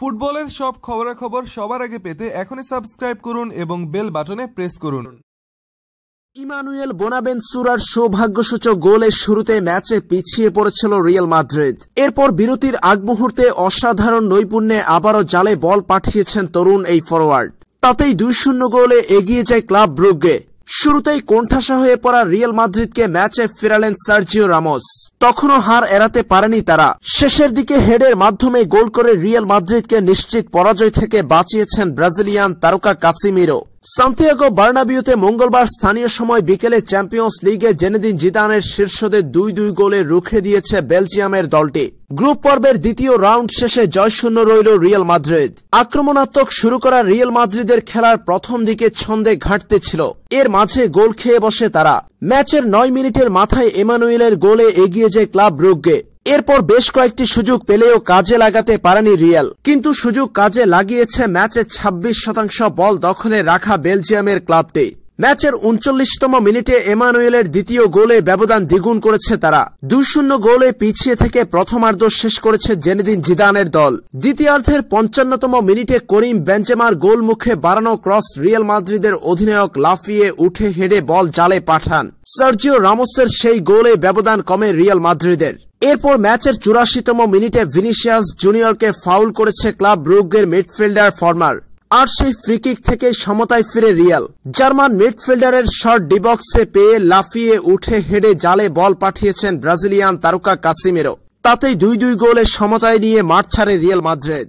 ফুটবলের সব খবরাখবর সবার আগে পেতে এখনই সাবস্ক্রাইব করুন এবং বেল বাটনে প্রেস করুন ইমানুয়েল বোনাবেন সুরার সৌভাগ্যসূচক গোলের শুরুতে ম্যাচে পিছিয়ে পড়েছিল রিয়াল মাদ্রিদ এরপর বিরতির আগ মুহূর্তে অসাধারণ নৈপুণ্যে আবারও জালে বল পাঠিয়েছেন তরুণ এই ফরোয়ার্ড তাতেই দুই শূন্য গোলে এগিয়ে যায় ক্লাব ব্রুগে শুরুতেই কোণঠাসা হয়ে পড়া রিয়াল মাদ্রিদকে ম্যাচে ফেরালেন সার্জিও রামোস তখনও হার এড়াতে পারেনি তারা শেষের দিকে হেডের মাধ্যমে গোল করে রিয়াল মাদ্রিদকে নিশ্চিত পরাজয় থেকে বাঁচিয়েছেন ব্রাজিলিয়ান তারকা কাসিমিরো সান্তিয়াগো বার্নাবিউতে মঙ্গলবার স্থানীয় সময় বিকেলে চ্যাম্পিয়ন্স লিগে জেনেদিন জিদানের শীর্ষদের দুই দুই গোলে রুখে দিয়েছে বেলজিয়ামের দলটি গ্রুপ পর্বের দ্বিতীয় রাউন্ড শেষে জয়শূন্য রইল রিয়াল মাদ্রিদ আক্রমণাত্মক শুরু করা রিয়াল মাদ্রিদের খেলার প্রথম দিকে ছন্দে ঘাটতে ছিল এর মাঝে গোল খেয়ে বসে তারা ম্যাচের নয় মিনিটের মাথায় এমানুয়েলের গোলে এগিয়ে যায় ক্লাব রুগ্গে এরপর বেশ কয়েকটি সুযোগ পেলেও কাজে লাগাতে পারেনি রিয়াল কিন্তু সুযোগ কাজে লাগিয়েছে ম্যাচে ২৬ শতাংশ বল দখলে রাখা বেলজিয়ামের ক্লাবটি ম্যাচের উনচল্লিশতম মিনিটে এমানুয়েলের দ্বিতীয় গোলে ব্যবধান দ্বিগুণ করেছে তারা দুই শূন্য গোলে পিছিয়ে থেকে প্রথমার্ধ শেষ করেছে জেনেদিন জিদানের দল দ্বিতীয়ার্ধের পঞ্চান্নতম মিনিটে করিম বেঞ্জেমার গোল মুখে বাড়ানো ক্রস রিয়াল মাদ্রিদের অধিনায়ক লাফিয়ে উঠে হেডে বল জালে পাঠান সার্জিও রামোসের সেই গোলে ব্যবধান কমে রিয়াল মাদ্রিদের এরপর ম্যাচের চুরাশিতম মিনিটে ভিনিসিয়াস জুনিয়রকে ফাউল করেছে ক্লাব রুগের মিডফিল্ডার ফর্মার আর সেই ফ্রিকিক থেকে সমতায় ফিরে রিয়াল জার্মান মিডফিল্ডারের শর্ট ডিবক্সে পেয়ে লাফিয়ে উঠে হেডে জালে বল পাঠিয়েছেন ব্রাজিলিয়ান তারকা কাসিমেরো তাতেই দুই দুই গোলে সমতায় নিয়ে মাঠ ছাড়ে রিয়াল মাদ্রেদ